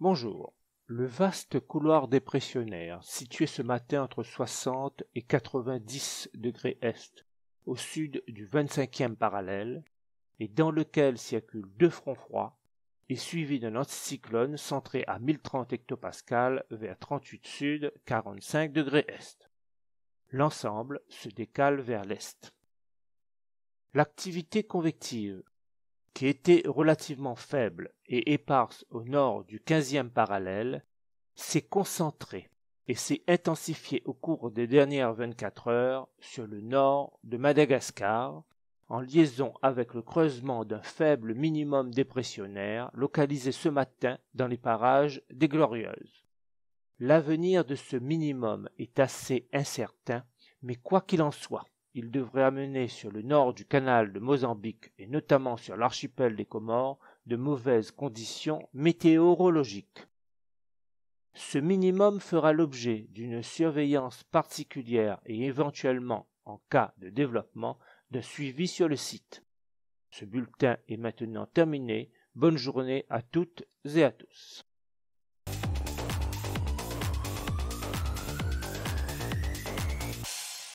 Bonjour. Le vaste couloir dépressionnaire, situé ce matin entre 60 et 90 degrés Est, au sud du 25e parallèle, et dans lequel circulent deux fronts froids, est suivi d'un anticyclone centré à 1030 hectopascales vers 38 sud, 45 degrés est. L'ensemble se décale vers l'est. L'activité convective qui était relativement faible et éparse au nord du quinzième parallèle, s'est concentré et s'est intensifié au cours des dernières vingt-quatre heures sur le nord de Madagascar, en liaison avec le creusement d'un faible minimum dépressionnaire localisé ce matin dans les parages des Glorieuses. L'avenir de ce minimum est assez incertain, mais quoi qu'il en soit, il devrait amener sur le nord du canal de Mozambique et notamment sur l'archipel des Comores de mauvaises conditions météorologiques. Ce minimum fera l'objet d'une surveillance particulière et éventuellement, en cas de développement, d'un suivi sur le site. Ce bulletin est maintenant terminé. Bonne journée à toutes et à tous.